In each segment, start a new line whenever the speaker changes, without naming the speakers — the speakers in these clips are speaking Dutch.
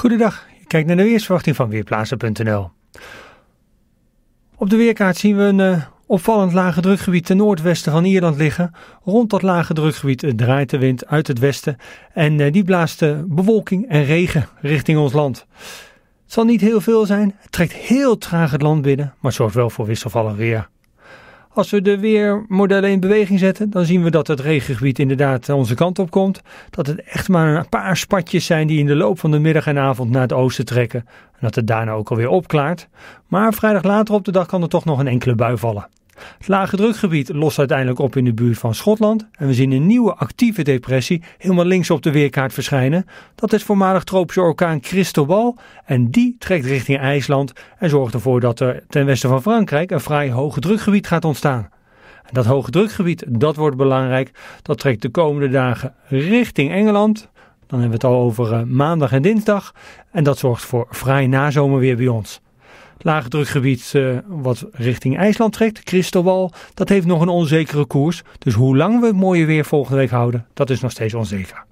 Goedendag, je kijkt naar de weersverwachting van Weerplaatsen.nl. Op de weerkaart zien we een eh, opvallend lage drukgebied ten noordwesten van Ierland liggen. Rond dat lage drukgebied draait de wind uit het westen en eh, die blaast eh, bewolking en regen richting ons land. Het zal niet heel veel zijn, het trekt heel traag het land binnen, maar zorgt wel voor wisselvallig weer. Als we de weermodellen in beweging zetten, dan zien we dat het regengebied inderdaad onze kant op komt. Dat het echt maar een paar spatjes zijn die in de loop van de middag en avond naar het oosten trekken. En dat het daarna ook alweer opklaart. Maar vrijdag later op de dag kan er toch nog een enkele bui vallen. Het lage drukgebied lost uiteindelijk op in de buurt van Schotland en we zien een nieuwe actieve depressie helemaal links op de weerkaart verschijnen. Dat is voormalig tropische orkaan Cristobal en die trekt richting IJsland en zorgt ervoor dat er ten westen van Frankrijk een vrij hoge drukgebied gaat ontstaan. dat hoge drukgebied, dat wordt belangrijk. Dat trekt de komende dagen richting Engeland. Dan hebben we het al over eh, maandag en dinsdag. En dat zorgt voor vrij nazomerweer bij ons. Laagdrukgebied uh, eh, wat richting IJsland trekt, Christelwal, dat heeft nog een onzekere koers. Dus hoe lang we het mooie weer volgende week houden, dat is nog steeds onzeker.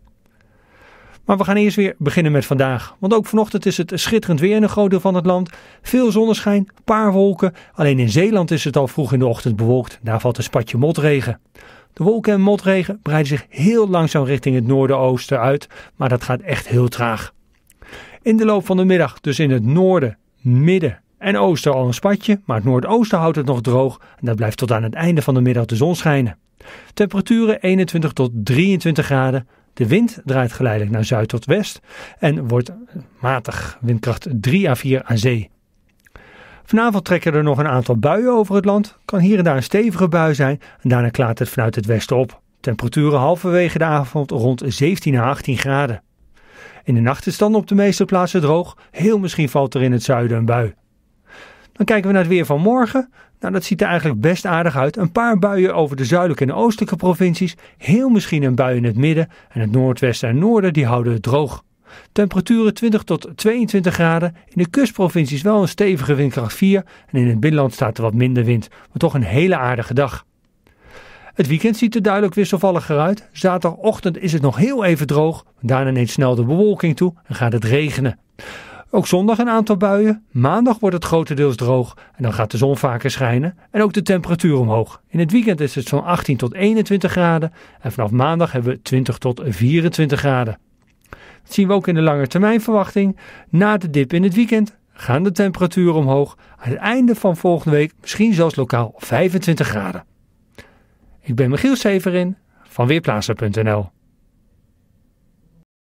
Maar we gaan eerst weer beginnen met vandaag. Want ook vanochtend is het schitterend weer in een groot deel van het land. Veel zonneschijn, paar wolken. Alleen in Zeeland is het al vroeg in de ochtend bewolkt. Daar valt een spatje motregen. De wolken en motregen breiden zich heel langzaam richting het noordoosten uit. Maar dat gaat echt heel traag. In de loop van de middag, dus in het noorden, midden en oosten al een spatje, maar het noordoosten houdt het nog droog en dat blijft tot aan het einde van de middag de zon schijnen. Temperaturen 21 tot 23 graden. De wind draait geleidelijk naar zuid tot west en wordt matig, windkracht 3 à 4 aan zee. Vanavond trekken er nog een aantal buien over het land. Kan hier en daar een stevige bui zijn en daarna klaart het vanuit het westen op. Temperaturen halverwege de avond rond 17 à 18 graden. In de nacht is dan op de meeste plaatsen droog. Heel misschien valt er in het zuiden een bui. Dan kijken we naar het weer van morgen. Nou, dat ziet er eigenlijk best aardig uit. Een paar buien over de zuidelijke en oostelijke provincies. Heel misschien een bui in het midden. En het noordwesten en noorden die houden het droog. Temperaturen 20 tot 22 graden. In de kustprovincies wel een stevige windkracht 4. En in het binnenland staat er wat minder wind. Maar toch een hele aardige dag. Het weekend ziet er duidelijk wisselvalliger uit. Zaterdagochtend is het nog heel even droog. Daarna neemt snel de bewolking toe en gaat het regenen. Ook zondag een aantal buien. Maandag wordt het grotendeels droog en dan gaat de zon vaker schijnen en ook de temperatuur omhoog. In het weekend is het zo'n 18 tot 21 graden en vanaf maandag hebben we 20 tot 24 graden. Dat zien we ook in de lange termijn verwachting. Na de dip in het weekend gaan de temperaturen omhoog. Aan het einde van volgende week misschien zelfs lokaal 25 graden. Ik ben Michiel Severin van Weerplaatsen.nl